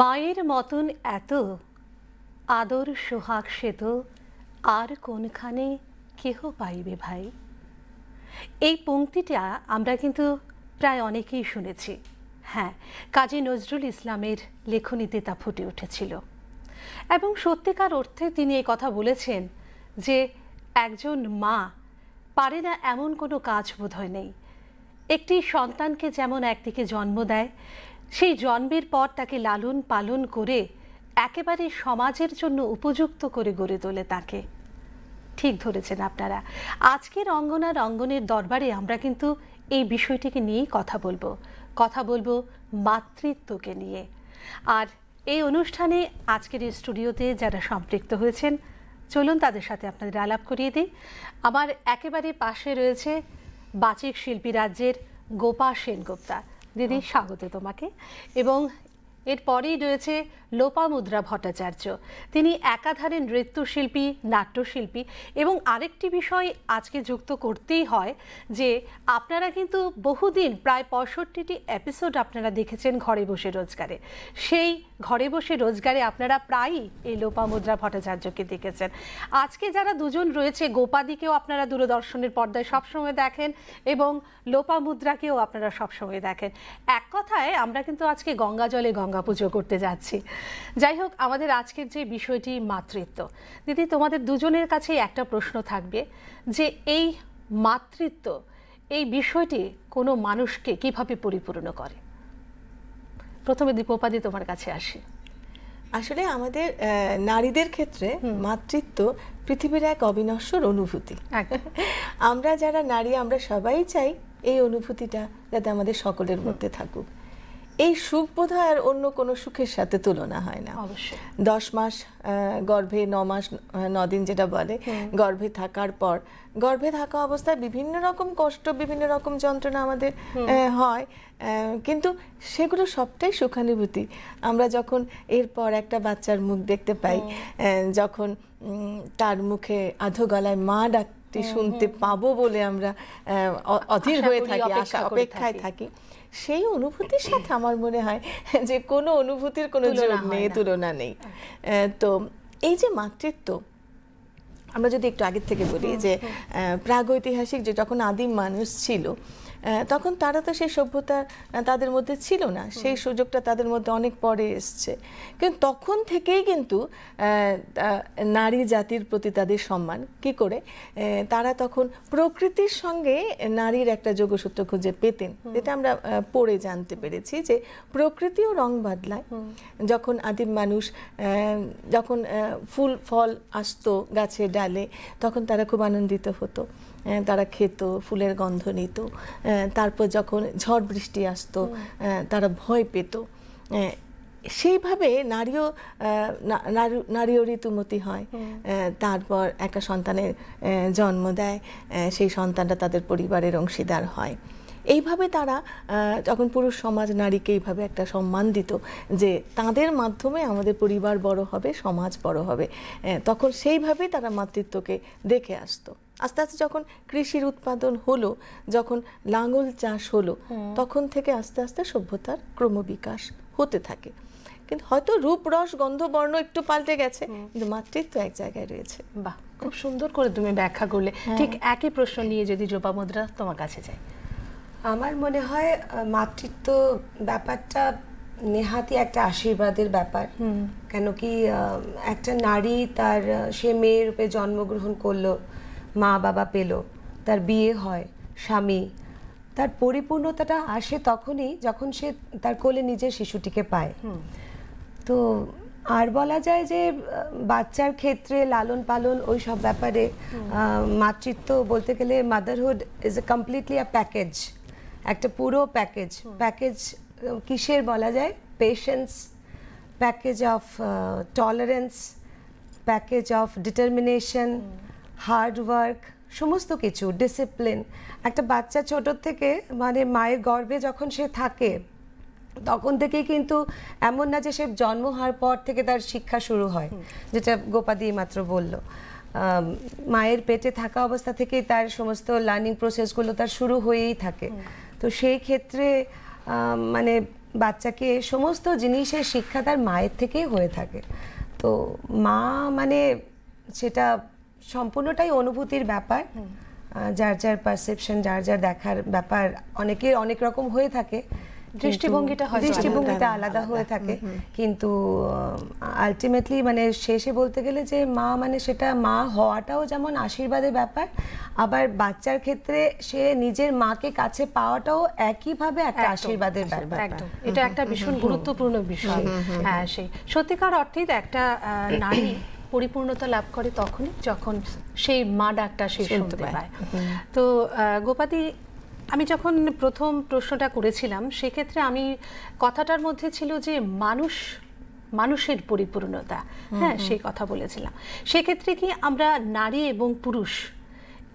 মায়ের মতন এত আদর সোহাগ সেত আর কোনখানে কেহ পাইবে ভাই এই পংক্তিটা আমরা কিন্তু প্রায় অনেকেই শুনেছি হ্যাঁ কাজী নজরুল ইসলামের লেখনীতে তা ফুটে উঠেছিল এবং সত্যিকার অর্থে তিনি এই কথা বলেছেন যে একজন মা পারে না এমন কোনো কাজ বোধহয় নেই একটি সন্তানকে যেমন একদিকে জন্ম দেয় সেই জন্মের পর তাকে লালন পালন করে একেবারে সমাজের জন্য উপযুক্ত করে গড়ে তোলে তাকে ঠিক ধরেছেন আপনারা আজকের অঙ্গনার অঙ্গনের দরবারে আমরা কিন্তু এই বিষয়টিকে নিয়েই কথা বলবো কথা বলবো মাতৃত্বকে নিয়ে আর এই অনুষ্ঠানে আজকের এই স্টুডিওতে যারা সম্পৃক্ত হয়েছেন চলুন তাদের সাথে আপনাদের আলাপ করিয়ে দিই আমার একেবারে পাশে রয়েছে বাচিক শিল্পী রাজ্যের গোপা সেনগুপ্তা দিদি স্বাগত তোমাকে এবং এরপরেই রয়েছে লোপামুদ্রা ভট্টাচার্য তিনি একাধারে নৃত্যশিল্পী নাট্যশিল্পী এবং আরেকটি বিষয় আজকে যুক্ত করতেই হয় যে আপনারা কিন্তু বহুদিন প্রায় পঁয়ষট্টিটি এপিসোড আপনারা দেখেছেন ঘরে বসে রোজগারে সেই ঘরে বসে রোজগারে আপনারা প্রায়ই এই লোপামুদ্রা ভট্টাচার্যকে দেখেছেন আজকে যারা দুজন রয়েছে গোপাদিকেও আপনারা দূরদর্শনের পর্দায় সবসময় দেখেন এবং লোপামুদ্রাকেও আপনারা সবসময় দেখেন এক কথায় আমরা কিন্তু আজকে গঙ্গা জলে গঙ্গা পুজো করতে যাচ্ছি যাই হোক আমাদের আজকের যে বিষয়টি মাতৃত্ব দিদি তোমাদের দুজনের কাছেই একটা প্রশ্ন থাকবে যে এই মাতৃত্ব এই বিষয়টি কোনো মানুষকে কিভাবে পরিপূর্ণ করে প্রথমে দীপোপাধি তোমার কাছে আসে আসলে আমাদের নারীদের ক্ষেত্রে মাতৃত্ব পৃথিবীর এক অবিনশ্বর অনুভূতি আমরা যারা নারী আমরা সবাই চাই এই অনুভূতিটা যাতে আমাদের সকলের মধ্যে থাকুক এই সুখ বোধ হয় আর অন্য কোনো সুখের সাথে তুলনা হয় না দশ মাস গর্ভে ন মাস দিন যেটা বলে গর্ভে থাকার পর গর্ভে থাকা অবস্থায় বিভিন্ন রকম কষ্ট বিভিন্ন রকম যন্ত্রণা আমাদের হয় কিন্তু সেগুলো সবটাই সুখানুভূতি আমরা যখন এরপর একটা বাচ্চার মুখ দেখতে পাই যখন তার মুখে আধো গলায় মা ডাকতে শুনতে পাবো বলে আমরা অধীর হয়ে থাকি আশা অপেক্ষায় থাকি সেই অনুভূতির সাথে আমার মনে হয় যে কোনো অনুভূতির কোনো জোর নেই তুলনা নেই হ্যাঁ। তো এই যে মাতৃত্ব আমরা যদি একটু আগের থেকে বলি যে প্রাগৈতিহাসিক যে যখন আদিম মানুষ ছিল তখন তারা তো সেই সভ্যতা তাদের মধ্যে ছিল না সেই সুযোগটা তাদের মধ্যে অনেক পরে এসছে কিন্তু তখন থেকেই কিন্তু নারী জাতির প্রতি তাদের সম্মান কি করে তারা তখন প্রকৃতির সঙ্গে নারীর একটা যোগসূত্র খুঁজে পেতেন যেটা আমরা পড়ে জানতে পেরেছি যে প্রকৃতিও রং বদলায় যখন আদিম মানুষ যখন ফুল ফল আসতো গাছে ডালে তখন তারা খুব আনন্দিত হতো হ্যাঁ, তারা খেত ফুলের গন্ধ নিত হ্যাঁ, তারপর যখন ঝড় বৃষ্টি আসতো হ্যাঁ, তারা ভয় পেত সেইভাবে নারীও নারীও ঋতুমতি হয় তারপর একটা সন্তানের জন্ম দেয় সেই সন্তানটা তাদের পরিবারের অংশীদার হয় এইভাবে তারা যখন পুরুষ সমাজ নারীকে এইভাবে একটা সম্মান দিত যে তাদের মাধ্যমে আমাদের পরিবার বড় হবে সমাজ বড় হবে তখন সেইভাবেই তারা মাতৃত্বকে দেখে আসতো আস্তে আস্তে যখন কৃষির উৎপাদন হলো যখন লাঙল চাষ হলো তখন থেকে আস্তে আস্তে সভ্যতার ক্রমবিকাশ হতে থাকে কিন্তু হয়তো রূপ রস গন্ধ বর্ণ একটু পাল্টে গেছে কিন্তু মাতৃত্ব এক জায়গায় রয়েছে বাহ খুব সুন্দর করে তুমি ব্যাখ্যা করলে হ্যাঁ। ঠিক একই প্রশ্ন নিয়ে যদি জোপা মুদ্রা তোমার কাছে যায় আমার মনে হয় মাতৃত্ব ব্যাপারটা নেহাতি একটা আশীর্বাদের ব্যাপার কেন কি একটা নারী তার সে মেয়ের রূপে জন্মগ্রহণ করলো মা বাবা পেল তার বিয়ে হয় স্বামী তার পরিপূর্ণতাটা আসে তখনই যখন সে তার কোলে নিজের শিশুটিকে পায় তো আর বলা যায় যে বাচ্চার ক্ষেত্রে লালন পালন ওই সব ব্যাপারে মাতৃত্ব বলতে গেলে motherhood is a completely a package একটা পুরো প্যাকেজ প্যাকেজ কিসের বলা যায় patience package of tolerance package of determination hard work সমস্ত কিছু ডিসিপ্লিন একটা বাচ্চা ছোটোর থেকে মানে মায়ের গর্ভে যখন সে থাকে তখন থেকে কিন্তু এমন না যে সে জন্ম হওয়ার পর থেকে তার শিক্ষা শুরু হয় যেটা গোপাদি মাত্র বলল মায়ের পেটে থাকা অবস্থা থেকেই তার সমস্ত লার্নিং প্রসেসগুলো তার শুরু হয়েই থাকে তো সেই ক্ষেত্রে মানে বাচ্চাকে সমস্ত জিনিসের শিক্ষা তার মায়ের থেকেই হয়ে থাকে তো মা মানে সেটা সম্পূর্ণটাই অনুভূতির ব্যাপার যার যার পারসেপশন যার যার দেখার ব্যাপার অনেকের অনেক রকম হয়ে থাকে দৃষ্টিভঙ্গিটা হয় দৃষ্টিভঙ্গিটা মানে আলাদা হয়ে থাকে কিন্তু আলটিমেটলি মানে শেষে বলতে গেলে যে মা মানে সেটা মা হওয়াটাও যেমন আশীর্বাদের ব্যাপার আবার বাচ্চার ক্ষেত্রে সে নিজের মাকে কাছে পাওয়াটাও একইভাবে একটা আশীর্বাদের ব্যাপার একদম এটা একটা ভীষণ গুরুত্বপূর্ণ বিষয় হ্যাঁ সেই সত্যিকার অর্থে একটা নারী পরিপূর্ণতা লাভ করে তখনই যখন সেই মা ডাকটা সে শুনতে পায় তো গোপাদি আমি যখন প্রথম প্রশ্নটা করেছিলাম সেক্ষেত্রে আমি কথাটার মধ্যে ছিল যে মানুষ মানুষের পরিপূর্ণতা হ্যাঁ সেই কথা বলেছিলাম সেক্ষেত্রে কি আমরা নারী এবং পুরুষ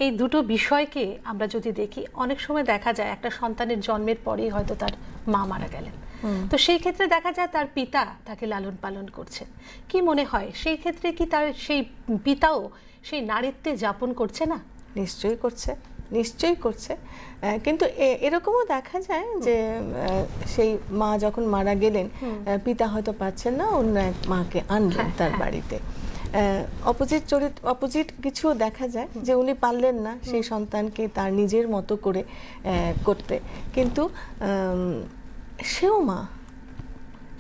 এই দুটো বিষয়কে আমরা যদি দেখি অনেক সময় দেখা যায় একটা সন্তানের জন্মের পরেই হয়তো তার মা মারা গেলেন তো সেই ক্ষেত্রে দেখা যায় তার পিতা তাকে লালন পালন করছেন কি মনে হয় সেই ক্ষেত্রে কি তার সেই পিতাও সেই নারীত্বে যাপন করছে না নিশ্চয়ই করছে নিশ্চয়ই করছে কিন্তু এরকমও দেখা যায় যে সেই মা যখন মারা গেলেন পিতা হয়তো পাচ্ছেন না অন্য এক মাকে আনলেন হ্যাঁ, তার হ্যাঁ। বাড়িতে অপোজিট চরিত্র অপোজিট কিছু দেখা যায় যে উনি পারলেন না সেই সন্তানকে তার নিজের মতো করে করতে কিন্তু সেও মা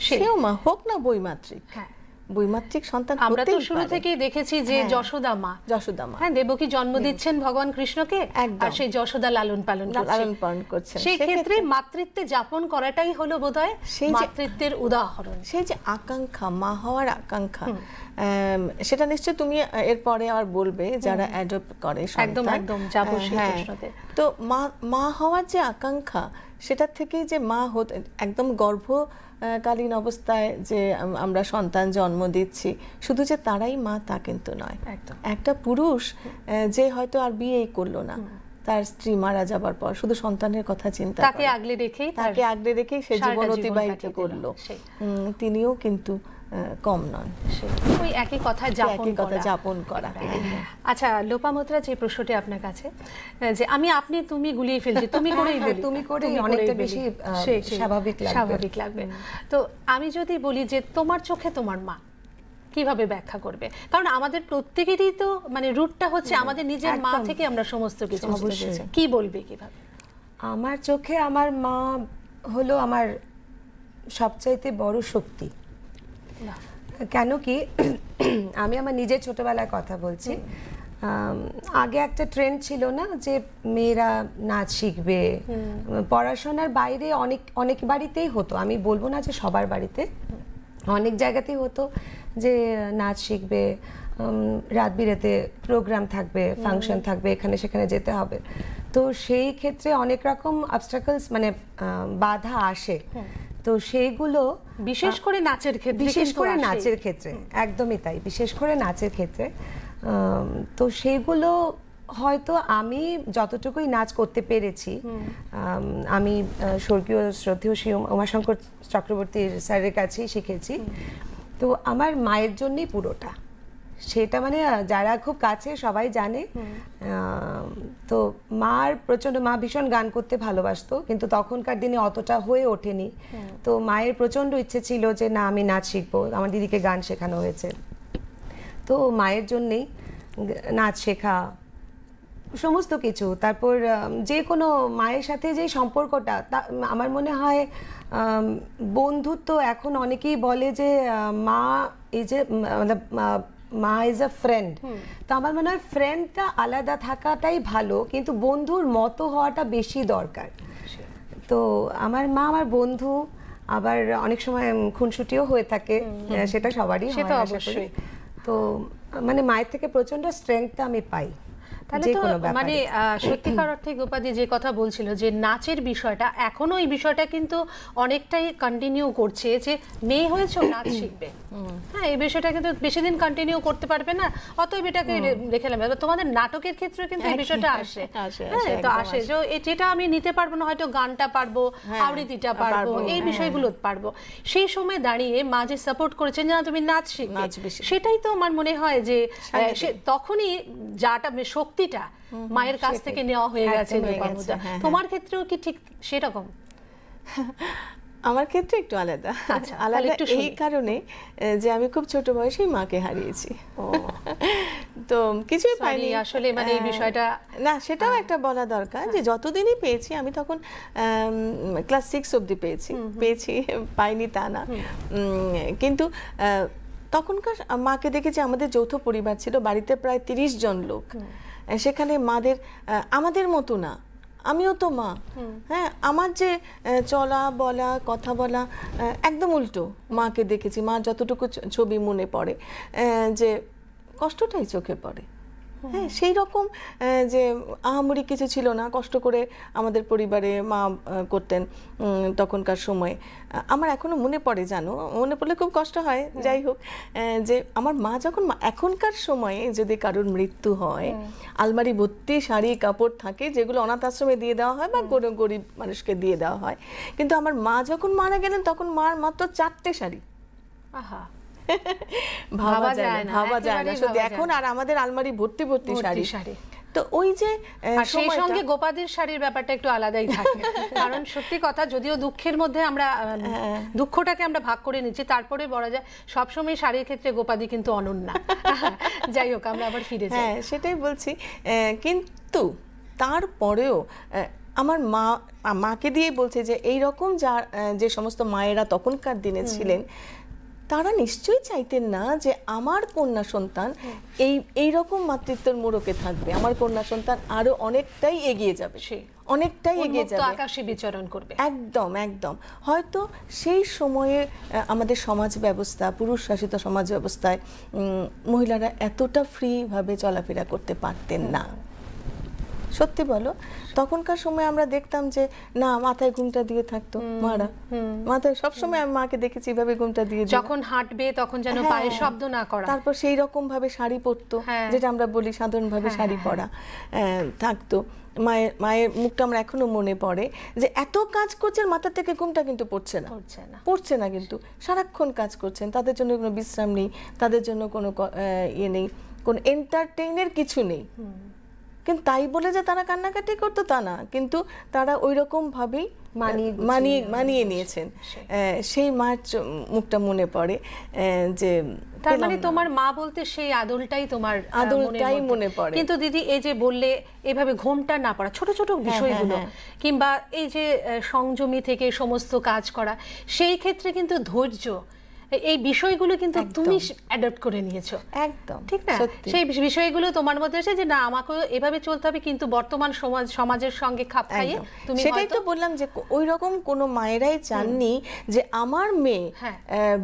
সেও মা হোক না বইমাত্রিক হ্যাঁ বৈমাত্রিক সন্তান আমরা তো শুরু থেকেই দেখেছি যে হ্যাঁ। যশোদা মা যশোদা মা হ্যাঁ দেবকী জন্ম দিচ্ছেন ভগবান কৃষ্ণকে আর সেই যশোদা লালন পালন লালন পালন করছেন সেই ক্ষেত্রে মাতৃত্বে যাপন করাটাই হলো বোধহয় সেই মাতৃত্বের উদাহরণ সেই যে আকাঙ্ক্ষা মা হওয়ার আকাঙ্ক্ষা সেটা নিশ্চয় তুমি এরপরে আর বলবে যারা অ্যাডপ্ট করে একদম একদম যাবো হ্যাঁ, সেই তো মা মা হওয়ার যে আকাঙ্ক্ষা সেটা থেকেই যে মা হতে একদম গর্ভ কালীন অবস্থায় যে আমরা সন্তান জন্ম দিচ্ছি শুধু যে তারাই মা তা কিন্তু নয় একটা পুরুষ যে হয়তো আর বিয়েই করলো না তার স্ত্রী মারা যাবার পর শুধু সন্তানের কথা চিন্তা তাকে আগলে রেখেই তাকে আগলে রেখেই সে জীবন অতিবাহিত করলো তিনিও কিন্তু কম নয় ওই একই কথা যাপন কথা যাপন করা হ্যাঁ। আচ্ছা মুদ্রা যে প্রশ্নটি আপনার কাছে যে আমি আপনি তুমি গুলিয়ে ফেলছি তুমি করেই হ্যাঁ, তুমি করে অনেকটা বেশি স্বাভাবিক লাগবে স্বাভাবিক লাগবে তো আমি যদি বলি যে তোমার চোখে তোমার মা কিভাবে ব্যাখ্যা করবে কারণ আমাদের প্রত্যেকেরই তো মানে রুটটা হচ্ছে আমাদের নিজের মা থেকে আমরা সমস্ত কিছু কি বলবে কিভাবে আমার চোখে আমার মা হলো আমার সবচাইতে বড় শক্তি কেন কি আমি আমার নিজের ছোটবেলায় কথা বলছি আগে একটা ট্রেন্ড ছিল না যে মেয়েরা নাচ শিখবে পড়াশোনার বাইরে অনেক অনেক বাড়িতেই হতো আমি বলবো না যে সবার বাড়িতে অনেক জায়গাতেই হতো যে নাচ শিখবে রাত বিরেতে প্রোগ্রাম থাকবে ফাংশন থাকবে এখানে সেখানে যেতে হবে তো সেই ক্ষেত্রে অনেক রকম অবস্ট্রাকলস মানে বাধা আসে তো সেইগুলো বিশেষ করে নাচের ক্ষেত্রে বিশেষ করে নাচের ক্ষেত্রে একদমই তাই বিশেষ করে নাচের ক্ষেত্রে তো সেইগুলো হয়তো আমি যতটুকুই নাচ করতে পেরেছি আমি স্বর্গীয় শ্রদ্ধেয় শ্রী উমাশঙ্কর চক্রবর্তী স্যারের কাছেই শিখেছি তো আমার মায়ের জন্যই পুরোটা সেটা মানে যারা খুব কাছে সবাই জানে তো মার প্রচন্ড মা ভীষণ গান করতে ভালোবাসতো কিন্তু তখনকার দিনে অতটা হয়ে ওঠেনি তো মায়ের প্রচন্ড ইচ্ছে ছিল যে না আমি নাচ শিখবো আমার দিদিকে গান শেখানো হয়েছে তো মায়ের জন্যেই নাচ শেখা সমস্ত কিছু তারপর যে কোনো মায়ের সাথে যে সম্পর্কটা তা আমার মনে হয় বন্ধুত্ব এখন অনেকেই বলে যে মা এই যে মানে, মা ইজ আ ফ্রেন্ড তো আমার মনে হয় ফ্রেন্ডটা আলাদা থাকাটাই ভালো কিন্তু বন্ধুর মতো হওয়াটা বেশি দরকার তো আমার মা আমার বন্ধু আবার অনেক সময় খুনসুটিও হয়ে থাকে সেটা সবারই সেটা অবশ্যই তো মানে মায়ের থেকে প্রচন্ড স্ট্রেংথটা আমি পাই মানে সত্যিকার অর্থে গোপাদি যে কথা বলছিল যে নাচের বিষয়টা এখনো এই বিষয়টা কিন্তু অনেকটাই কন্টিনিউ করছে যে মেয়ে হয়েছে নাচ শিখবে হ্যাঁ এই বিষয়টা কিন্তু বেশি দিন কন্টিনিউ করতে পারবে না অতএব এটাকে রেখে নেবে তোমাদের নাটকের ক্ষেত্রে কিন্তু এই বিষয়টা আসে হ্যাঁ তো আসে যে যেটা আমি নিতে পারবো না হয়তো গানটা পারবো হ্যাঁ, আবৃত্তিটা পারবো এই হ্যাঁ। বিষয়গুলো পারবো সেই সময় দাঁড়িয়ে মা যে সাপোর্ট করেছেন না তুমি নাচ শিখবে সেটাই তো আমার মনে হয় যে তখনই যাটা শক্তি শক্তিটা মায়ের কাছ থেকে নেওয়া হয়ে গেছে হ্যাঁ, তোমার হ্যাঁ। ক্ষেত্রেও কি ঠিক সেরকম আমার ক্ষেত্রে একটু আলাদা আচ্ছা, আলাদা এই কারণে যে আমি খুব ছোট বয়সে মাকে হারিয়েছি তো কিছুই পাইনি আসলে মানে এই বিষয়টা না সেটাও হ্যাঁ। একটা বলা দরকার যে যতদিনই পেয়েছি আমি তখন ক্লাস সিক্স অব্দি পেয়েছি পেয়েছি পাইনি তা না কিন্তু তখনকার মাকে দেখেছি আমাদের যৌথ পরিবার ছিল বাড়িতে প্রায় তিরিশ জন লোক সেখানে মাদের আমাদের মতো না আমিও তো মা হ্যাঁ আমার যে চলা বলা কথা বলা একদম উল্টো মাকে দেখেছি মা যতটুকু ছবি মনে পড়ে যে কষ্টটাই চোখে পড়ে হ্যাঁ সেই রকম যে আহামরি কিছু ছিল না কষ্ট করে আমাদের পরিবারে মা করতেন তখনকার সময়ে আমার এখনও মনে পড়ে জানো মনে পড়লে খুব কষ্ট হয় যাই হোক যে আমার মা যখন এখনকার সময়ে যদি কারোর মৃত্যু হয় আলমারি ভর্তি শাড়ি কাপড় থাকে যেগুলো অনাথ আশ্রমে দিয়ে দেওয়া হয় বা কোনো গরিব মানুষকে দিয়ে দেওয়া হয় কিন্তু আমার মা যখন মারা গেলেন তখন মার মাত্র চারটে শাড়ি আহা ভাবা যায় না ভাবা যায় না সত্যি এখন আর আমাদের আলমারি ভর্তি ভর্তি শাড়ি শাড়ি তো ওই যে সেই সঙ্গে গোপাদের শাড়ির ব্যাপারটা একটু আলাদাই থাকে কারণ সত্যি কথা যদিও দুঃখের মধ্যে আমরা হ্যাঁ, হ্যাঁ। দুঃখটাকে আমরা ভাগ করে নিচ্ছি তারপরে বলা যায় সবসময় শাড়ির ক্ষেত্রে গোপাদি কিন্তু অনন্যা যাই হোক আমরা আবার ফিরে যাই হ্যাঁ সেটাই বলছি কিন্তু তারপরেও আমার মা মাকে দিয়েই বলছে যে এই রকম যা যে সমস্ত মায়েরা তখনকার দিনে ছিলেন তারা নিশ্চয়ই চাইতেন না যে আমার কন্যা সন্তান এই এই রকম মাতৃত্বের মোড়কে থাকবে আমার কন্যা সন্তান আরো অনেকটাই এগিয়ে যাবে সে অনেকটাই এগিয়ে যাবে আকাশে বিচরণ করবে একদম একদম হয়তো সেই সময়ে আমাদের সমাজ ব্যবস্থা পুরুষ শাসিত সমাজ ব্যবস্থায় মহিলারা এতটা ফ্রি ভাবে চলাফেরা করতে পারতেন না সত্যি বলো তখনকার সময় আমরা দেখতাম যে না মাথায় ঘুমটা দিয়ে থাকতো মারা মাথায় সব সময় আমি মাকে দেখেছি এভাবে ঘুমটা দিয়ে যখন হাঁটবে তখন যেন হ্যাঁ। পায়ে শব্দ না করা তারপর সেই রকম ভাবে শাড়ি পরতো হ্যাঁ। যেটা আমরা বলি সাধারণভাবে হ্যাঁ, শাড়ি পরা থাকতো মায়ের মায়ের মুখটা আমার এখনো মনে পড়ে যে এত কাজ করছেন মাথা থেকে ঘুমটা কিন্তু পড়ছে না পড়ছে না কিন্তু সারাক্ষণ কাজ করছেন তাদের জন্য কোনো বিশ্রাম নেই তাদের জন্য কোনো ইয়ে নেই কোনো এন্টারটেইনের কিছু নেই কিন্তু তাই বলে যে তারা কান্নাকাটি করতো তা না কিন্তু তারা ওই রকমভাবেই মানিয়ে মানিয়ে মানিয়ে নিয়েছেন সেই মার মুখটা মনে পড়ে যে তার মানে তোমার মা বলতে সেই আদলটাই তোমার আদলটাই মনে পড়ে কিন্তু দিদি এই যে বললে এভাবে ঘোমটা না পড়া ছোট ছোট হ্যাঁ, বিষয়গুলো হ্যাঁ, হ্যাঁ। কিংবা এই যে সংযমী থেকে সমস্ত কাজ করা সেই ক্ষেত্রে কিন্তু ধৈর্য এই বিষয়গুলো কিন্তু তুমি অ্যাডাপ্ট করে নিয়েছো একদম ঠিক না সেই বিষয়গুলো তোমার মধ্যে আছে যে না আমাকে এভাবে চলতে হবে কিন্তু বর্তমান সমাজ সমাজের সঙ্গে খাপ খাইয়ে তুমি সেটাই তো বললাম যে ওই রকম কোনো মায়েরাই চাননি যে আমার মেয়ে হ্যাঁ।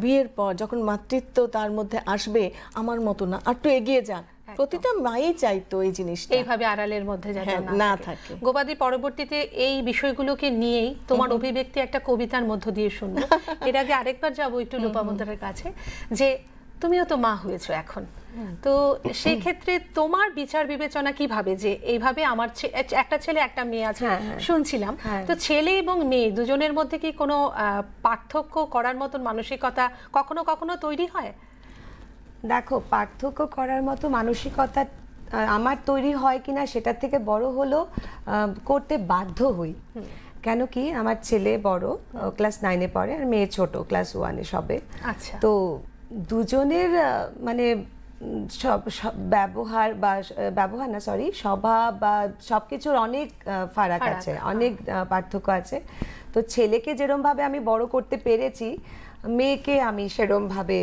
বিয়ের পর যখন মাতৃত্ব তার মধ্যে আসবে আমার মতো না আর একটু এগিয়ে যাক প্রতিটা মাই চাইতো এই জিনিসটা এইভাবে আড়ালের মধ্যে যাতে হ্যাঁ, না থাকে গোপাদি পরবর্তীতে এই বিষয়গুলোকে নিয়েই তোমার অভিব্যক্তি একটা কবিতার মধ্য দিয়ে শুনবো এর আগে আরেকবার যাবো একটু লোপামুদ্রার কাছে যে তুমিও তো মা হয়েছো এখন তো সেই ক্ষেত্রে তোমার বিচার বিবেচনা কিভাবে যে এইভাবে আমার একটা ছেলে একটা মেয়ে আছে হ্যাঁ, হ্যাঁ। শুনছিলাম তো ছেলে এবং মেয়ে দুজনের মধ্যে কি কোনো পার্থক্য করার মতন মানসিকতা কখনো কখনো তৈরি হয় দেখো পার্থক্য করার মতো মানসিকতা আমার তৈরি হয় কিনা সেটা থেকে বড় হলো করতে বাধ্য হই কেন কি আমার ছেলে বড় ক্লাস নাইনে পড়ে আর মেয়ে ছোট ক্লাস ওয়ানে সবে আচ্ছা তো দুজনের মানে সব ব্যবহার বা ব্যবহার না সরি স্বভাব বা সব কিছুর অনেক ফারাক আছে হ্যাঁ। অনেক পার্থক্য আছে তো ছেলেকে যেরমভাবে আমি বড় করতে পেরেছি মেয়েকে আমি সেরমভাবে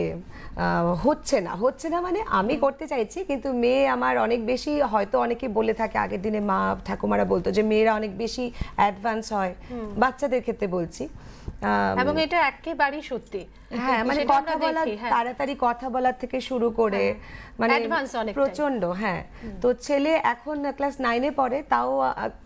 হচ্ছে না হচ্ছে না মানে আমি করতে চাইছি কিন্তু মেয়ে আমার অনেক বেশি হয়তো অনেকে বলে থাকে আগের দিনে মা ঠাকুমারা বলতো যে মেয়েরা অনেক বেশি অ্যাডভান্স হয় বাচ্চাদের ক্ষেত্রে বলছি এবং এটা একেবারেই সত্যি হ্যাঁ মানে কথা বলা হ্যাঁ। তাড়াতাড়ি কথা বলার থেকে শুরু করে হ্যাঁ, মানে প্রচন্ড হ্যাঁ তো ছেলে এখন ক্লাস নাইনে পড়ে তাও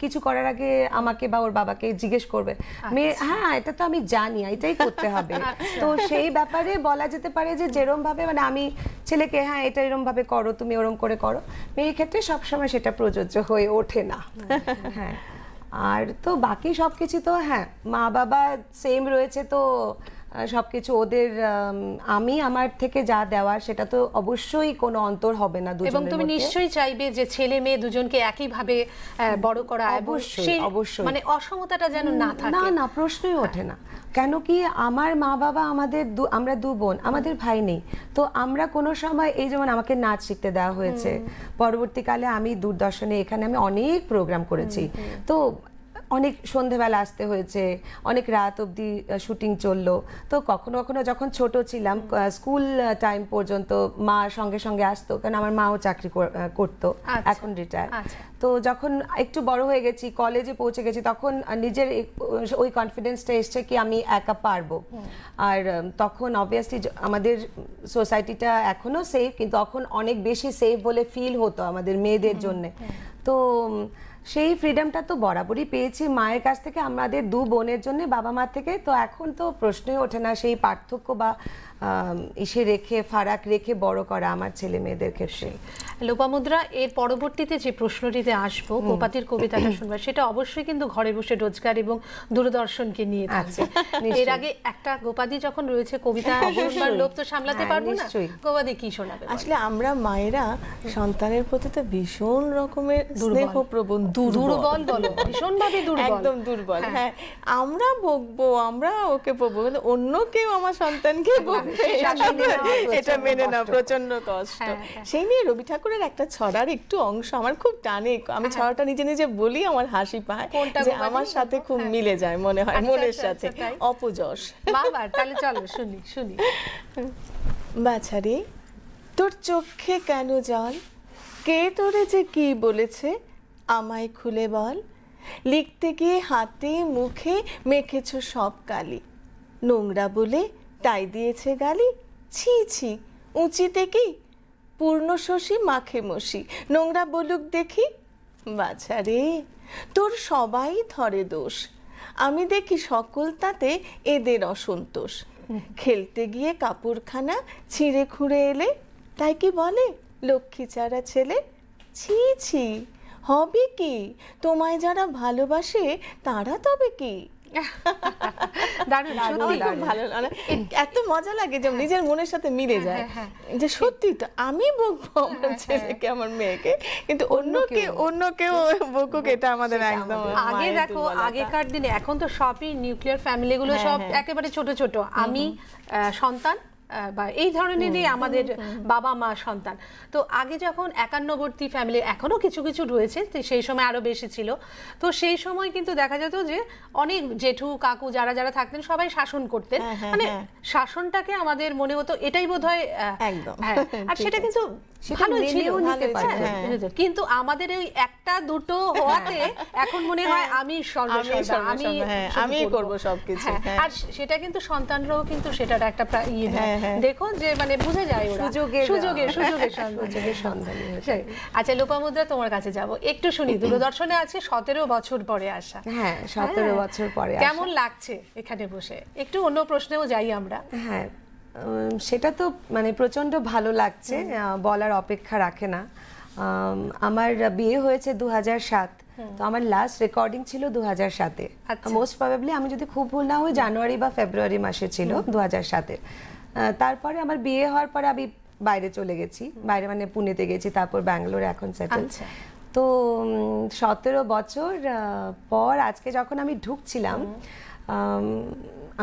কিছু করার আগে আমাকে বা ওর বাবাকে জিজ্ঞেস করবে আচ্ছা। মেয়ে হ্যাঁ এটা তো আমি জানি এটাই করতে হবে আচ্ছা। তো তো সেই ব্যাপারে বলা যেতে পারে যে যেরম ভাবে মানে আমি ছেলেকে হ্যাঁ এটা এরম ভাবে করো তুমি ওরম করে করো মেয়ের ক্ষেত্রে সবসময় সেটা প্রযোজ্য হয়ে ওঠে না হ্যাঁ আর তো বাকি সবকিছু তো হ্যাঁ মা বাবা সেম রয়েছে তো সব কিছু ওদের আমি আমার থেকে যা দেওয়ার সেটা তো অবশ্যই কোনো অন্তর হবে না এবং তুমি নিশ্চয়ই চাইবে যে ছেলে মেয়ে দুজনকে একইভাবে বড় করা অবশ্যই অবশ্যই মানে অসমতাটা যেন না থাকে না না প্রশ্নই ওঠে না কেন কি আমার মা বাবা আমাদের আমরা দু বোন আমাদের ভাই নেই তো আমরা কোনো সময় এই যেমন আমাকে নাচ শিখতে দেওয়া হয়েছে পরবর্তীকালে আমি দূরদর্শনে এখানে আমি অনেক প্রোগ্রাম করেছি তো অনেক সন্ধেবেলা আসতে হয়েছে অনেক রাত অবধি শুটিং চললো তো কখনো কখনো যখন ছোট ছিলাম স্কুল টাইম পর্যন্ত মা সঙ্গে সঙ্গে আসতো কারণ আমার মাও চাকরি করতো আচ্ছা, এখন রিটায়ার আচ্ছা। তো যখন একটু বড় হয়ে গেছি কলেজে পৌঁছে গেছি তখন নিজের ওই কনফিডেন্সটা এসছে কি আমি একা পারবো আর তখন অবভিয়াসলি আমাদের সোসাইটিটা এখনও সেফ কিন্তু তখন অনেক বেশি সেফ বলে ফিল হতো আমাদের মেয়েদের জন্যে তো সেই ফ্রিডমটা তো বরাবরই পেয়েছি মায়ের কাছ থেকে আমাদের দু বোনের জন্য বাবা মার থেকে তো এখন তো প্রশ্নই ওঠে না সেই পার্থক্য বা ইসে রেখে ফারাক রেখে বড় করা আমার ছেলে মেয়েদের ক্ষেত্রে লোপামুদ্রা এর পরবর্তীতে যে প্রশ্নটিতে আসব কোপাতির কবিতাটা শুনবার সেটা অবশ্যই কিন্তু ঘরে বসে রোজগার এবং দূরদর্শনকে নিয়ে আচ্ছা, থাকছে এর আগে একটা গোপাদি যখন রয়েছে কবিতা হ্যাঁ, হ্যাঁ, শুনবার হ্যাঁ, লোক তো সামলাতে পারবো না গোপাদি কি শোনাবে আসলে আমরা মায়েরা সন্তানের প্রতি তো ভীষণ রকমের স্নেহ প্রবণ দুর্বল বলো ভাবে দুর্বল একদম দুর্বল হ্যাঁ আমরা ভোগবো আমরা ওকে ভোগবো কিন্তু অন্য কেউ আমার সন্তানকে ভোগবে এটা মেনে না প্রচন্ড কষ্ট সেই নিয়ে রবি ঠাকুর ঠাকুরের একটা ছড়ার একটু অংশ আমার খুব টানে আমি ছড়াটা নিজে নিজে বলি আমার হাসি পায় যে আমার সাথে খুব হ্যাঁ। মিলে যায় মনে হয় আচ্ছা, মনের আচ্ছা, সাথে আচ্ছা, অপযশ বাবা তাহলে চলো শুনি শুনি বাছারি তোর চোখে কেন জল কে তোরে যে কি বলেছে আমায় খুলে বল লিখতে গিয়ে হাতে মুখে মেখেছ সব কালি নোংরা বলে তাই দিয়েছে গালি ছি ছি উঁচিতে কি পূর্ণ শশী মাখে মশি নোংরা বলুক দেখি বাছারে তোর সবাই ধরে দোষ আমি দেখি সকল তাতে এদের অসন্তোষ খেলতে গিয়ে কাপড়খানা ছিঁড়ে খুঁড়ে এলে তাই কি বলে লক্ষ্মী চারা ছেলে ছি ছি হবে কি তোমায় যারা ভালোবাসে তারা তবে কি দারুণ সত্যি ভালো এত মজা লাগে যে নিজের মনের সাথে মিলে হ্যাঁ, যায় হ্যাঁ, হ্যাঁ। যে সত্যি তো আমি বকবো আমার ছেলেকে আমার মেয়েকে কিন্তু অন্য কেউ অন্য কেউ বকুক এটা আমাদের একদম আগে দেখো আগেকার দিনে এখন তো সবই নিউক্লিয়ার ফ্যামিলি গুলো সব একেবারে ছোট ছোট আমি সন্তান বা এই ধরনেরই হ্যাঁ, আমাদের হ্যাঁ, হ্যাঁ। বাবা মা সন্তান তো আগে যখন একান্নবর্তী ফ্যামিলি এখনও কিছু কিছু রয়েছে সেই সময় আরও বেশি ছিল তো সেই সময় কিন্তু দেখা যেত যে অনেক জেঠু কাকু যারা যারা থাকতেন সবাই শাসন করতেন মানে শাসনটাকে আমাদের মনে হতো এটাই বোধ হয় আর সেটা কিন্তু ভালো ছিল নিতে হ্যাঁ। কিন্তু আমাদের ওই একটা দুটো হওয়াতে হ্যাঁ। এখন মনে হয় হ্যাঁ। আমি আমি আমি করব সবকিছু আর সেটা কিন্তু সন্তানরাও কিন্তু সেটার একটা ইয়ে দেখো যে মানে বুঝে যায় ওরা সুযোগে সুযোগে সুযোগে সন্ধান আচ্ছা লোপামুদ্রা তোমার কাছে যাব একটু শুনি দূরদর্শনে আছে 17 বছর পরে আসা হ্যাঁ 17 বছর পরে কেমন লাগছে এখানে বসে একটু অন্য প্রশ্নেও যাই আমরা হ্যাঁ সেটা তো মানে প্রচণ্ড ভালো লাগছে বলার অপেক্ষা রাখে না আমার বিয়ে হয়েছে দু সাত তো আমার লাস্ট রেকর্ডিং ছিল দু হাজার সাতে মোস্ট আচ্ছা। প্রবাবলি আমি যদি খুব ভুল না হই জানুয়ারি বা ফেব্রুয়ারি মাসে ছিল দু হাজার সাতের তারপরে আমার বিয়ে হওয়ার পরে আমি বাইরে চলে গেছি বাইরে মানে পুনেতে গেছি তারপর ব্যাঙ্গালোরে এখন সেটেল আচ্ছা। তো সতেরো বছর পর আজকে যখন আমি ঢুকছিলাম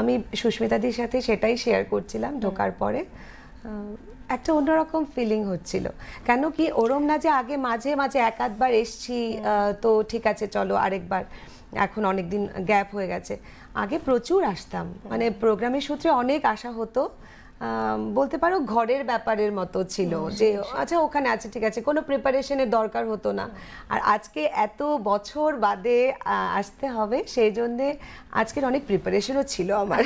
আমি সুস্মিতাদির সাথে সেটাই শেয়ার করছিলাম ঢোকার পরে একটা অন্যরকম ফিলিং হচ্ছিল কেন কি ওরম না যে আগে মাঝে মাঝে এক আধবার এসছি তো ঠিক আছে চলো আরেকবার এখন অনেক দিন গ্যাপ হয়ে গেছে আগে প্রচুর আসতাম মানে প্রোগ্রামের সূত্রে অনেক আসা হতো বলতে পারো ঘরের ব্যাপারের মতো ছিল যে আচ্ছা ওখানে আছে ঠিক আছে কোনো প্রিপারেশনের দরকার হতো না আর আজকে এত বছর বাদে আসতে হবে সেই জন্যে আজকের অনেক প্রিপারেশনও ছিল আমার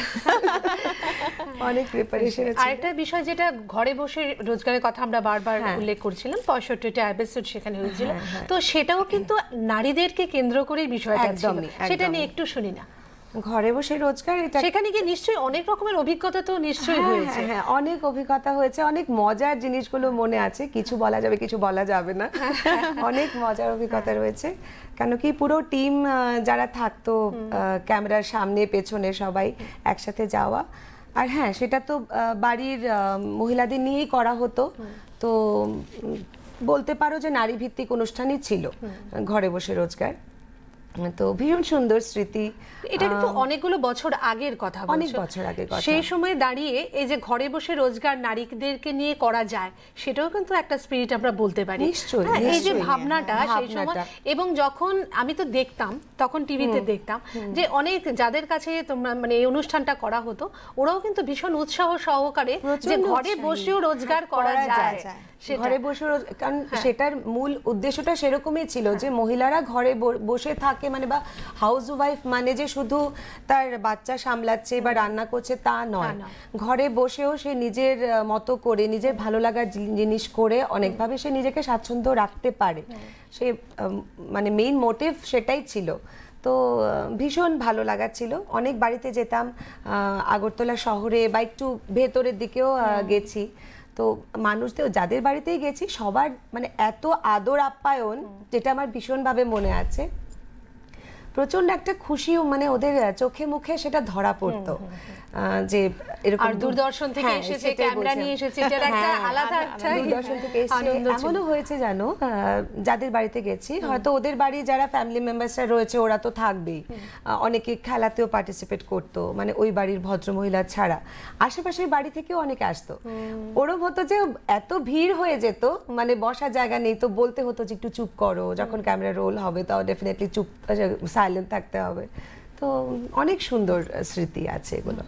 অনেক প্রিপারেশন আরেকটা বিষয় যেটা ঘরে বসে রোজগারের কথা আমরা বারবার হ্যাঁ। উল্লেখ করছিলাম পঁয়ষট্টিটা অ্যাপিসোড সেখানে হয়েছিল হ্যাঁ, হ্যাঁ, তো সেটাও কিন্তু নারীদেরকে কেন্দ্র করে বিষয়টা সেটা নিয়ে একটু শুনি না ঘরে বসে রোজগার এটা সেখানে গিয়ে নিশ্চয়ই অনেক রকমের অভিজ্ঞতা তো নিশ্চয়ই হ্যাঁ, হয়েছে হ্যাঁ, হ্যাঁ অনেক অভিজ্ঞতা হয়েছে অনেক মজার জিনিসগুলো মনে আছে কিছু বলা যাবে কিছু বলা যাবে না অনেক মজার অভিজ্ঞতা রয়েছে কেন কি পুরো টিম যারা থাকতো ক্যামেরার সামনে পেছনে সবাই একসাথে যাওয়া আর হ্যাঁ সেটা তো বাড়ির মহিলাদের নিয়েই করা হতো তো বলতে পারো যে নারী ভিত্তিক অনুষ্ঠানই ছিল ঘরে বসে রোজগার তো ভীষণ সুন্দর স্মৃতি এটা কিন্তু অনেকগুলো বছর আগের কথা অনেক বছর আগে সেই সময় দাঁড়িয়ে এই যে ঘরে বসে রোজগার নারীদেরকে নিয়ে করা যায় সেটাও কিন্তু একটা স্পিরিট আমরা বলতে পারি হ্যাঁ, এই যে ভাবনাটা সেই সময় এবং যখন আমি তো দেখতাম তখন টিভিতে দেখতাম যে অনেক যাদের কাছে মানে এই অনুষ্ঠানটা করা হতো ওরাও কিন্তু ভীষণ উৎসাহ সহকারে যে হ্যাঁ, ঘরে বসেও রোজগার করা যায় ঘরে বসে কারণ হ্যাঁ। সেটার মূল উদ্দেশ্যটা সেরকমই ছিল যে হ্যাঁ। মহিলারা ঘরে বসে থাকে মানে বা হাউস ওয়াইফ মানে যে শুধু তার বাচ্চা সামলাচ্ছে বা রান্না করছে তা নয় ঘরে বসেও সে নিজের মতো করে নিজের ভালো লাগার জিনিস করে অনেকভাবে সে নিজেকে স্বাচ্ছন্দ্য রাখতে পারে সে মানে মেইন মোটিভ সেটাই ছিল তো ভীষণ ভালো লাগাচ্ছিল অনেক বাড়িতে যেতাম আগরতলা শহরে বা একটু ভেতরের দিকেও গেছি তো মানুষদের যাদের বাড়িতেই গেছি সবার মানে এত আদর আপ্যায়ন যেটা আমার ভীষণভাবে মনে আছে প্রচন্ড একটা খুশিও মানে ওদের চোখে মুখে সেটা ধরা পড়তো যে এরকম দূরদর্শন থেকে হ্যাঁ, এসেছে ক্যামেরা নিয়ে এসেছে এটার একটা হ্যাঁ, আলাদা একটা দূরদর্শন থেকে এসেছে এমনও হয়েছে জানো যাদের বাড়িতে গেছি হয়তো ওদের বাড়ি যারা ফ্যামিলি মেম্বার্সরা রয়েছে ওরা তো থাকবেই অনেকে খেলাতেও পার্টিসিপেট করতো মানে ওই বাড়ির ভদ্রমহিলা ছাড়া আশেপাশের বাড়ি থেকেও অনেকে আসতো ওরম হতো যে এত ভিড় হয়ে যেত মানে বসার জায়গা নেই তো বলতে হতো যে একটু চুপ করো যখন ক্যামেরা রোল হবে তাও ডেফিনেটলি চুপ সাইলেন্ট থাকতে হবে তো অনেক সুন্দর স্মৃতি আছে এগুলো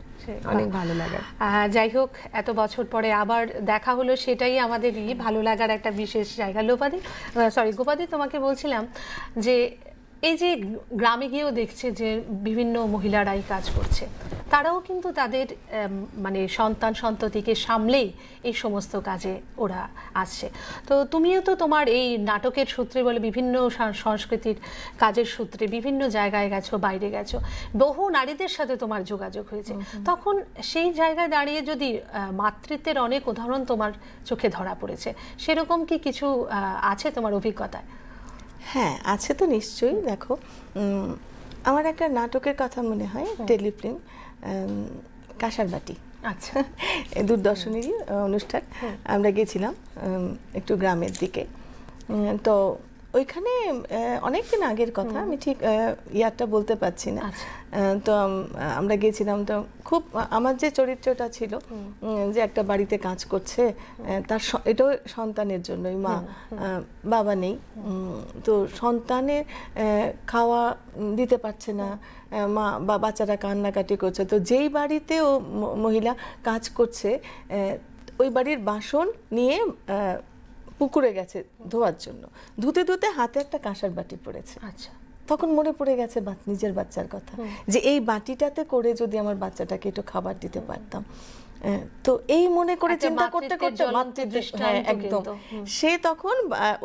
অনেক ভালো লাগা যাই হোক এত বছর পরে আবার দেখা হলো সেটাই আমাদের ভালো লাগার একটা বিশেষ জায়গা লোপাদি সরি গোপাদি তোমাকে বলছিলাম যে এই যে গ্রামে গিয়েও দেখছে যে বিভিন্ন মহিলারাই কাজ করছে তারাও কিন্তু তাদের মানে সন্তান সন্ততিকে সামলেই এই সমস্ত কাজে ওরা আসছে তো তুমিও তো তোমার এই নাটকের সূত্রে বলে বিভিন্ন সংস্কৃতির কাজের সূত্রে বিভিন্ন জায়গায় গেছো বাইরে গেছো বহু নারীদের সাথে তোমার যোগাযোগ হয়েছে তখন সেই জায়গায় দাঁড়িয়ে যদি মাতৃত্বের অনেক উদাহরণ তোমার চোখে ধরা পড়েছে সেরকম কি কিছু আছে তোমার অভিজ্ঞতায় হ্যাঁ আছে তো নিশ্চয়ই দেখো আমার একটা নাটকের কথা মনে হয় টেলিফিল্ম কাঁসার বাটি আচ্ছা দূরদর্শনেরই অনুষ্ঠান আমরা গেছিলাম একটু গ্রামের দিকে তো ওইখানে অনেক দিন আগের কথা আমি ঠিক ইয়ারটা বলতে পারছি না আচ্ছা। তো আমরা গেছিলাম তো খুব আমার যে চরিত্রটা ছিল যে একটা বাড়িতে কাজ করছে তার এটাও সন্তানের জন্যই মা বাবা নেই তো সন্তানের খাওয়া দিতে পারছে না মা বা বাচ্চারা কান্নাকাটি করছে তো যেই বাড়িতে ও মহিলা কাজ করছে ওই বাড়ির বাসন নিয়ে পুকুরে গেছে ধোয়ার জন্য ধুতে ধুতে হাতে একটা কাঁসার বাটি পড়েছে আচ্ছা তখন মনে পড়ে গেছে নিজের বাচ্চার কথা যে এই বাটিটাতে করে যদি আমার বাচ্চাটাকে একটু খাবার দিতে পারতাম হ্যাঁ, তো এই মনে করে চিন্তা করতে করতে মাতৃদৃষ্টি হ্যাঁ একদম সে তখন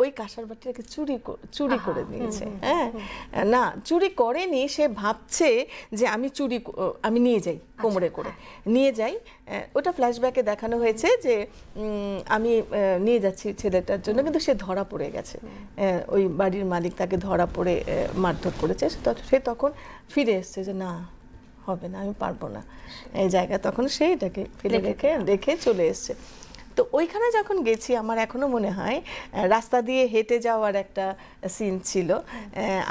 ওই কাঁসার বাটিটাকে চুরি চুরি করে নিয়েছে হ্যাঁ না চুরি করেনি সে ভাবছে যে আমি চুরি আমি নিয়ে যাই আচ্ছা, কোমরে হ্যাঁ। করে নিয়ে যাই ওটা ফ্ল্যাশব্যাকে দেখানো হয়েছে যে আমি নিয়ে যাচ্ছি ছেলেটার জন্য কিন্তু সে ধরা পড়ে গেছে ওই বাড়ির মালিক তাকে ধরা পড়ে মারধর করেছে সে তখন ফিরে এসছে যে না হবে না আমি পারবো না এই জায়গা তখন সে এটাকে ফেলে রেখে রেখে চলে এসছে তো ওইখানে যখন গেছি আমার এখনও মনে হয় রাস্তা দিয়ে হেঁটে যাওয়ার একটা সিন ছিল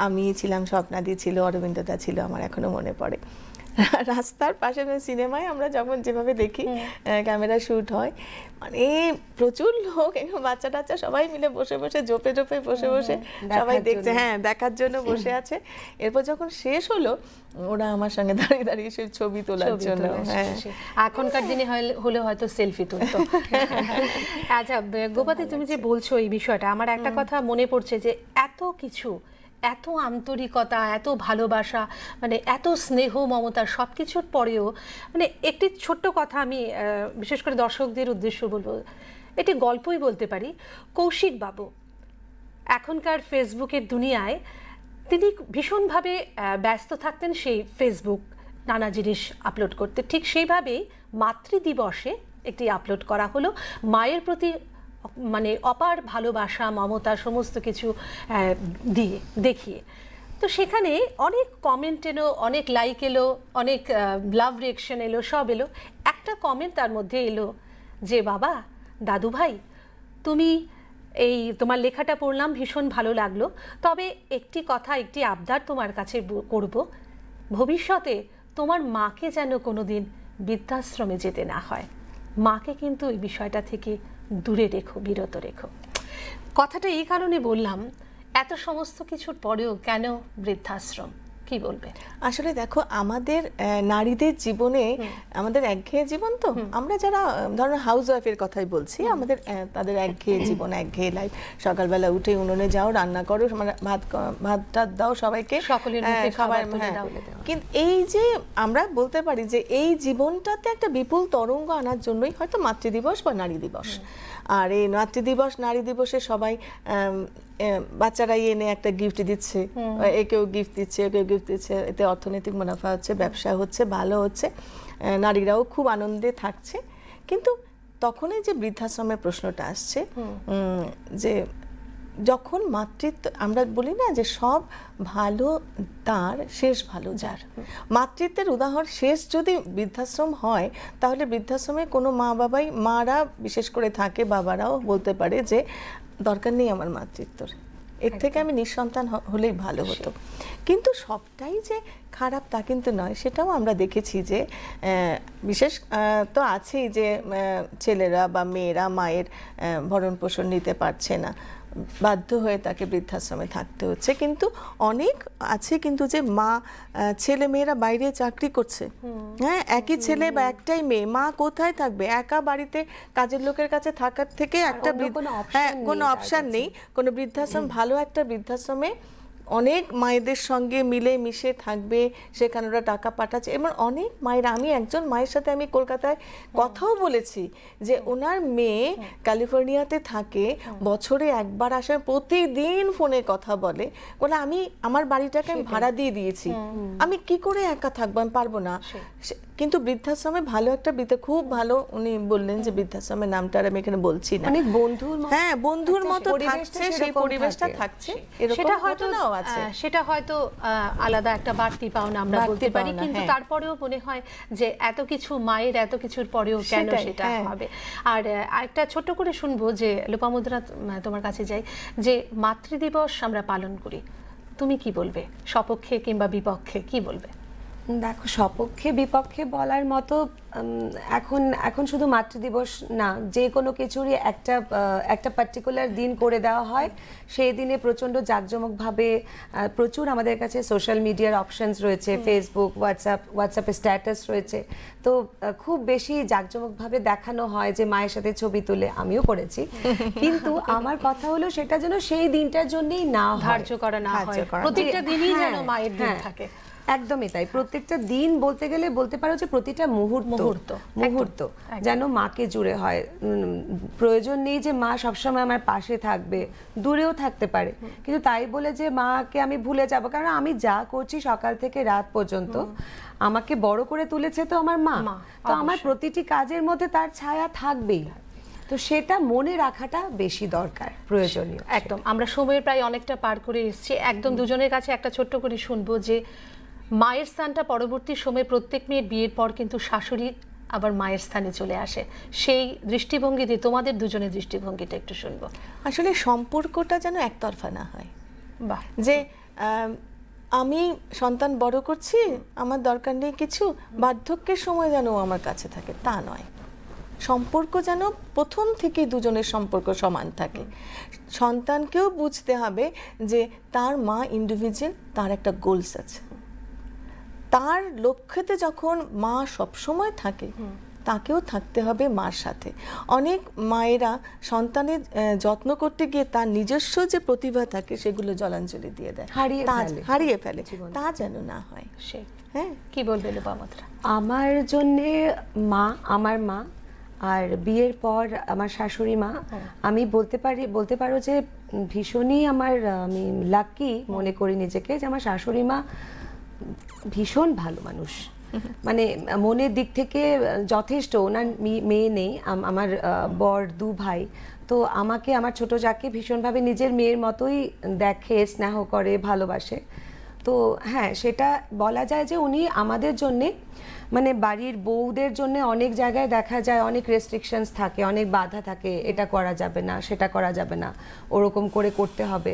আমি ছিলাম স্বপ্নাদি ছিল অরবিন্দদা ছিল আমার এখনও মনে পড়ে রাস্তার পাশে সিনেমায় আমরা যখন যেভাবে দেখি ক্যামেরা শ্যুট হয় মানে প্রচুর লোক এবং বাচ্চা টাচ্চা সবাই মিলে বসে বসে জোপে জোপে বসে বসে সবাই দেখছে হ্যাঁ দেখার জন্য বসে আছে এরপর যখন শেষ হলো ওরা আমার সঙ্গে দাঁড়িয়ে দাঁড়িয়ে সে ছবি তোলার জন্য হ্যাঁ। এখনকার দিনে হলে হয়তো সেলফি তুলতো আচ্ছা গোপাতে তুমি যে বলছো এই বিষয়টা আমার একটা কথা মনে পড়ছে যে এত কিছু এত আন্তরিকতা এত ভালোবাসা মানে এত স্নেহ মমতা সব কিছুর পরেও মানে একটি ছোট্ট কথা আমি বিশেষ করে দর্শকদের উদ্দেশ্য বলবো এটি গল্পই বলতে পারি কৌশিক বাবু এখনকার ফেসবুকের দুনিয়ায় তিনি ভীষণভাবে ব্যস্ত থাকতেন সেই ফেসবুক নানা জিনিস আপলোড করতে ঠিক সেইভাবেই মাতৃদিবসে একটি আপলোড করা হলো মায়ের প্রতি মানে অপার ভালোবাসা মমতা সমস্ত কিছু দিয়ে দেখিয়ে তো সেখানে অনেক কমেন্ট এলো অনেক লাইক এলো অনেক লাভ রিয়েকশন এলো সব এলো একটা কমেন্ট তার মধ্যে এলো যে বাবা দাদু ভাই তুমি এই তোমার লেখাটা পড়লাম ভীষণ ভালো লাগলো তবে একটি কথা একটি আবদার তোমার কাছে করব ভবিষ্যতে তোমার মাকে যেন কোনো দিন বৃদ্ধাশ্রমে যেতে না হয় মাকে কিন্তু এই বিষয়টা থেকে দূরে রেখো বিরত রেখো কথাটা এই কারণে বললাম এত সমস্ত কিছুর পরেও কেন বৃদ্ধাশ্রম কি বলবে আসলে দেখো আমাদের নারীদের জীবনে আমাদের একঘেয়ে জীবন তো আমরা যারা ধরো হাউস ওয়াইফের কথাই বলছি আমাদের তাদের একঘেয়ে জীবন একঘেয়ে লাইফ সকালবেলা উঠে উনুনে যাও রান্না করো মানে ভাত ভাত টাত দাও সবাইকে সকলের হ্যাঁ, খাবার হ্যাঁ। কিন্তু এই যে আমরা বলতে পারি যে এই জীবনটাতে একটা বিপুল তরঙ্গ আনার জন্যই হয়তো মাতৃ দিবস বা নারী দিবস আর এই মাতৃদিবস নারী দিবসে সবাই বাচ্চারাই এনে একটা গিফট দিচ্ছে এ কেউ গিফট দিচ্ছে কেউ গিফট দিচ্ছে এতে অর্থনৈতিক মুনাফা হচ্ছে ব্যবসা হচ্ছে ভালো হচ্ছে নারীরাও খুব আনন্দে থাকছে কিন্তু তখনই যে বৃদ্ধাশ্রমের প্রশ্নটা আসছে যে যখন মাতৃত্ব আমরা বলি না যে সব ভালো তার শেষ ভালো যার মাতৃত্বের উদাহরণ শেষ যদি বৃদ্ধাশ্রম হয় তাহলে বৃদ্ধাশ্রমে কোনো মা বাবাই মারা বিশেষ করে থাকে বাবারাও বলতে পারে যে দরকার নেই আমার মাতৃত্বর এর থেকে আমি নিঃসন্তান হলেই ভালো হতো কিন্তু সবটাই যে খারাপ তা কিন্তু নয় সেটাও আমরা দেখেছি যে বিশেষ তো আছেই যে ছেলেরা বা মেয়েরা মায়ের ভরণ পোষণ নিতে পারছে না বাধ্য হয়ে তাকে বৃদ্ধাশ্রমে থাকতে হচ্ছে কিন্তু অনেক আছে কিন্তু যে মা ছেলে মেয়েরা বাইরে চাকরি করছে হ্যাঁ একই ছেলে বা একটাই মেয়ে মা কোথায় থাকবে একা বাড়িতে কাজের লোকের কাছে থাকার থেকে একটা হ্যাঁ কোনো অপশান নেই কোনো বৃদ্ধাশ্রম ভালো একটা বৃদ্ধাশ্রমে অনেক মায়েদের সঙ্গে মিলে মিশে থাকবে সেখানে ওরা টাকা পাঠাচ্ছে এবং অনেক মায়ের আমি একজন মায়ের সাথে আমি কলকাতায় কথাও বলেছি যে ওনার মেয়ে ক্যালিফোর্নিয়াতে থাকে বছরে একবার আসে প্রতিদিন ফোনে কথা বলে বলে আমি আমার বাড়িটাকে আমি ভাড়া দিয়ে দিয়েছি আমি কি করে একা থাকবো আমি পারবো না কিন্তু বৃদ্ধাশ্রমে ভালো একটা বৃদ্ধা খুব ভালো উনি বললেন যে বৃদ্ধাশ্রমের নামটা আমি এখানে বলছি না অনেক মানে বন্ধুর হ্যাঁ বন্ধুর আচ্ছা, মতো থাকছে সেই পরিবেশটা থাকছে সেটা হয়তো নাও আছে সেটা হয়তো আলাদা একটা বাড়তি পাওনা আমরা বলতে পারি কিন্তু হ্যাঁ। তারপরেও মনে হয় যে এত কিছু মায়ের এত কিছুর পরেও কেন সেটা হ্যাঁ। হবে আর একটা ছোট করে শুনবো যে লোপামুদ্রা তোমার কাছে যাই যে মাতৃদিবস আমরা পালন করি তুমি কি বলবে সপক্ষে কিংবা বিপক্ষে কি বলবে দেখো সপক্ষে বিপক্ষে বলার মতো এখন এখন শুধু মাতৃদিবস না যে কোনো কিছুরই একটা একটা পার্টিকুলার দিন করে দেওয়া হয় সেই দিনে প্রচণ্ড জাঁকজমকভাবে প্রচুর আমাদের কাছে সোশ্যাল মিডিয়ার অপশানস রয়েছে ফেসবুক হোয়াটসঅ্যাপ হোয়াটসঅ্যাপে স্ট্যাটাস রয়েছে তো খুব বেশি জাঁকজমকভাবে দেখানো হয় যে মায়ের সাথে ছবি তুলে আমিও করেছি কিন্তু আমার কথা হলো সেটা যেন সেই দিনটার জন্যই না ধার্য করা না হয় প্রত্যেকটা দিনই যেন হ্যাঁ, মায়ের দিন হ্যাঁ। থাকে একদমই তাই প্রত্যেকটা দিন বলতে গেলে বলতে পারো যে প্রতিটা মুহূর্ত মুহূর্ত মুহূর্ত যেন মাকে জুড়ে হয় প্রয়োজন নেই যে মা সবসময় আমার পাশে থাকবে দূরেও থাকতে পারে কিন্তু তাই বলে যে মাকে আমি ভুলে যাব কারণ আমি যা করছি সকাল থেকে রাত পর্যন্ত আমাকে বড় করে তুলেছে তো আমার মা তো আমার প্রতিটি কাজের মধ্যে তার ছায়া থাকবেই তো সেটা মনে রাখাটা বেশি দরকার প্রয়োজনীয় একদম আমরা সময়ের প্রায় অনেকটা পার করে এসেছি একদম দুজনের কাছে একটা ছোট্ট করে শুনবো যে মায়ের স্থানটা পরবর্তী সময়ে প্রত্যেক মেয়ের বিয়ের পর কিন্তু শাশুড়ি আবার মায়ের স্থানে চলে আসে সেই দৃষ্টিভঙ্গিতে তোমাদের দুজনের দৃষ্টিভঙ্গিটা একটু শুনবো আসলে সম্পর্কটা যেন একতরফা না হয় বা যে আমি সন্তান বড় করছি আমার দরকার নেই কিছু বার্ধক্যের সময় যেন আমার কাছে থাকে তা নয় সম্পর্ক যেন প্রথম থেকে দুজনের সম্পর্ক সমান থাকে সন্তানকেও বুঝতে হবে যে তার মা ইন্ডিভিজুয়াল তার একটা গোলস আছে তার লক্ষ্যেতে যখন মা সবসময় থাকে তাকেও থাকতে হবে মার সাথে অনেক মায়েরা সন্তানের যত্ন করতে গিয়ে তার নিজস্ব যে প্রতিভা থাকে সেগুলো জলাঞ্জলি দিয়ে দেয় হারিয়ে হারিয়ে ফেলে তা যেন না হয় সে হ্যাঁ কি বলবে লোপামত্রা আমার জন্যে মা আমার মা আর বিয়ের পর আমার শাশুড়ি মা আমি বলতে পারি বলতে পারো যে ভীষণই আমার আমি লাকি মনে করি নিজেকে যে আমার শাশুড়ি মা ভীষণ ভালো মানুষ মানে মনের দিক থেকে যথেষ্ট ওনার মেয়ে নেই আমার বর দু ভাই তো আমাকে আমার ছোট যাকে ভীষণভাবে নিজের মেয়ের মতোই দেখে স্নেহ করে ভালোবাসে তো হ্যাঁ সেটা বলা যায় যে উনি আমাদের জন্যে মানে বাড়ির বউদের জন্য অনেক জায়গায় দেখা যায় অনেক রেস্ট্রিকশনস থাকে অনেক বাধা থাকে এটা করা যাবে না সেটা করা যাবে না ওরকম করে করতে হবে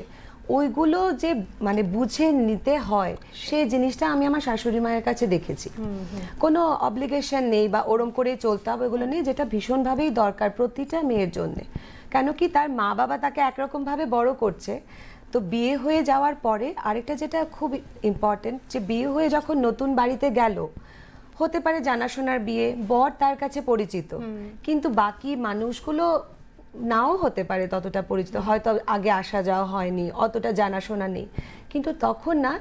ওইগুলো যে মানে বুঝে নিতে হয় সেই জিনিসটা আমি আমার শাশুড়ি মায়ের কাছে দেখেছি কোনো অব্লিগেশন নেই বা ওরম করে চলতে হবে ওইগুলো নেই যেটা ভীষণভাবেই দরকার প্রতিটা মেয়ের জন্যে কেন কি তার মা বাবা তাকে একরকমভাবে বড় করছে তো বিয়ে হয়ে যাওয়ার পরে আরেকটা যেটা খুব ইম্পর্টেন্ট যে বিয়ে হয়ে যখন নতুন বাড়িতে গেল হতে পারে জানাশোনার বিয়ে বর তার কাছে পরিচিত কিন্তু বাকি মানুষগুলো নাও হতে পারে ততটা পরিচিত হয়তো আগে আসা যাওয়া হয়নি অতটা জানাশোনা নেই কিন্তু তখন না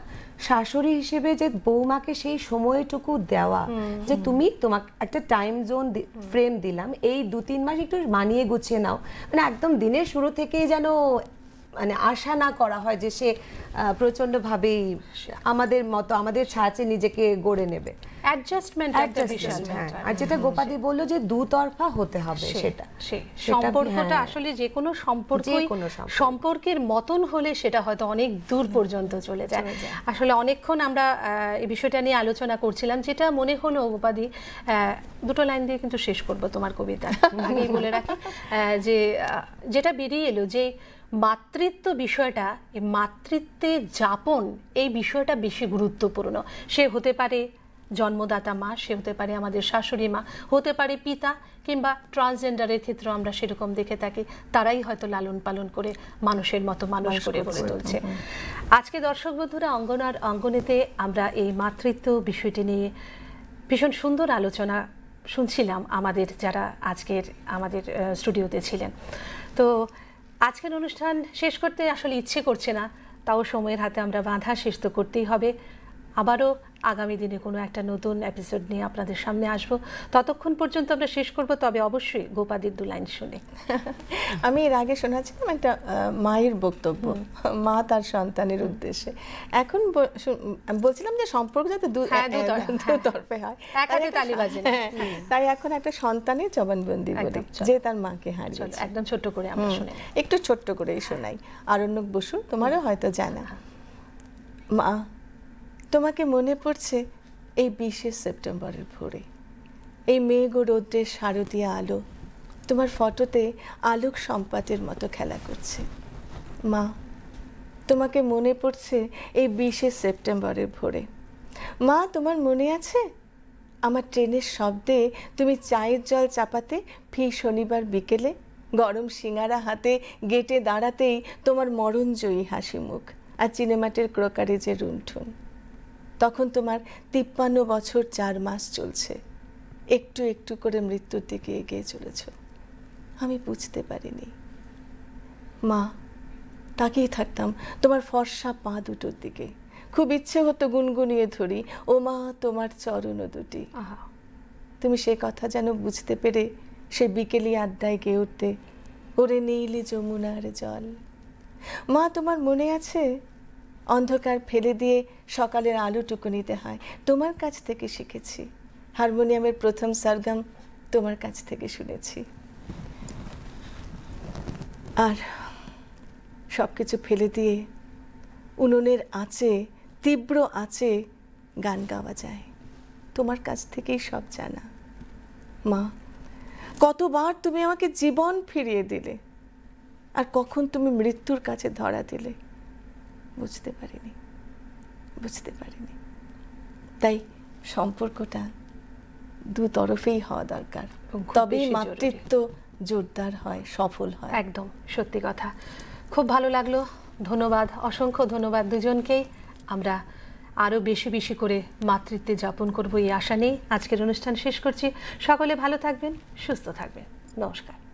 শাশুড়ি হিসেবে যে বৌমাকে সেই সময়টুকু দেওয়া যে তুমি তোমাকে একটা টাইম জোন ফ্রেম দিলাম এই দু তিন মাস একটু মানিয়ে গুছিয়ে নাও মানে একদম দিনের শুরু থেকেই যেন মানে আশা না করা হয় যে সে প্রচণ্ডভাবেই আমাদের মতো আমাদের সাহায্যে নিজেকে গড়ে নেবে অ্যাডজাস্টমেন্ট একটা আর যেটা গোপাদি বললো যে দুতরফা হতে হবে সেটা সম্পর্কটা হ্যাঁ। আসলে যে কোনো সম্পর্কই সম্পর্কের মতন হলে সেটা হয়তো অনেক দূর পর্যন্ত চলে যায় আসলে অনেকক্ষণ আমরা এই বিষয়টা নিয়ে আলোচনা করছিলাম যেটা মনে হলো গোপাদি দুটো লাইন দিয়ে কিন্তু শেষ করব তোমার কবিতা আমি বলে রাখি যে যেটা বেরিয়ে এলো যে মাতৃত্ব বিষয়টা মাতৃত্বে যাপন এই বিষয়টা বেশি গুরুত্বপূর্ণ সে হতে পারে জন্মদাতা মা সে হতে পারে আমাদের শাশুড়ি মা হতে পারে পিতা কিংবা ট্রান্সজেন্ডারের ক্ষেত্রেও আমরা সেরকম দেখে থাকি তারাই হয়তো লালন পালন করে মানুষের মতো মানুষ করে গড়ে তুলছে আজকে দর্শক বন্ধুরা অঙ্গনার অঙ্গনেতে আমরা এই মাতৃত্ব বিষয়টি নিয়ে ভীষণ সুন্দর আলোচনা শুনছিলাম আমাদের যারা আজকের আমাদের স্টুডিওতে ছিলেন তো আজকের অনুষ্ঠান শেষ করতে আসলে ইচ্ছে করছে না তাও সময়ের হাতে আমরা বাঁধা শেষ তো করতেই হবে আবারও আগামী দিনে কোনো একটা নতুন এপিসোড নিয়ে আপনাদের সামনে আসব ততক্ষণ পর্যন্ত আমরা শেষ করব তবে অবশ্যই গোপাদির দু লাইন শুনে আমি এর আগে শোনাচ্ছিলাম একটা মায়ের বক্তব্য মা তার সন্তানের উদ্দেশ্যে এখন বলছিলাম যে সম্পর্ক যাতে দু হ্যাঁ, হ্যাঁ। তরফে হয় তাই হ্যাঁ, এখন একটা সন্তানের জবানবন্দি বলি যে তার মাকে হারিয়েছে একদম ছোট্ট করে আমরা একটু ছোট্ট করেই শোনাই আরণ্যক বসু তোমারও হয়তো জানা মা তোমাকে মনে পড়ছে এই বিশে সেপ্টেম্বরের ভোরে এই মেঘ ও রৌদ্রের শারদীয় আলো তোমার ফটোতে আলোক সম্পাতের মতো খেলা করছে মা তোমাকে মনে পড়ছে এই বিশে সেপ্টেম্বরের ভোরে মা তোমার মনে আছে আমার ট্রেনের শব্দে তুমি চায়ের জল চাপাতে ফি শনিবার বিকেলে গরম সিঙারা হাতে গেটে দাঁড়াতেই তোমার মরণজয়ী হাসি মুখ আর চিনেমাটির ক্রোকারেজের রুনঠুন তখন তোমার তিপ্পান্ন বছর চার মাস চলছে একটু একটু করে মৃত্যুর দিকে এগিয়ে চলেছ আমি বুঝতে পারিনি মা তাকিয়ে থাকতাম তোমার ফর্সা পা দুটোর দিকে খুব ইচ্ছে হতো গুনগুনিয়ে ধরি ও মা তোমার চরণ দুটি তুমি সে কথা যেন বুঝতে পেরে সে বিকেলি আড্ডায় গেয়ে উঠতে ওরে নীল যমুনার জল মা তোমার মনে আছে অন্ধকার ফেলে দিয়ে সকালের আলোটুকু নিতে হয় তোমার কাছ থেকে শিখেছি হারমোনিয়ামের প্রথম সারগাম তোমার কাছ থেকে শুনেছি আর সব কিছু ফেলে দিয়ে উনুনের আঁচে তীব্র আঁচে গান গাওয়া যায় তোমার কাছ থেকেই সব জানা মা কতবার তুমি আমাকে জীবন ফিরিয়ে দিলে আর কখন তুমি মৃত্যুর কাছে ধরা দিলে বুঝতে পারিনি বুঝতে পারিনি তাই সম্পর্কটা দু তরফেই হওয়া দরকার তবেই মাতৃত্ব জোরদার হয় সফল হয় একদম সত্যি কথা খুব ভালো লাগলো ধন্যবাদ অসংখ্য ধন্যবাদ দুজনকেই আমরা আরও বেশি বেশি করে মাতৃত্বে যাপন করব এই আশা নেই আজকের অনুষ্ঠান শেষ করছি সকলে ভালো থাকবেন সুস্থ থাকবেন নমস্কার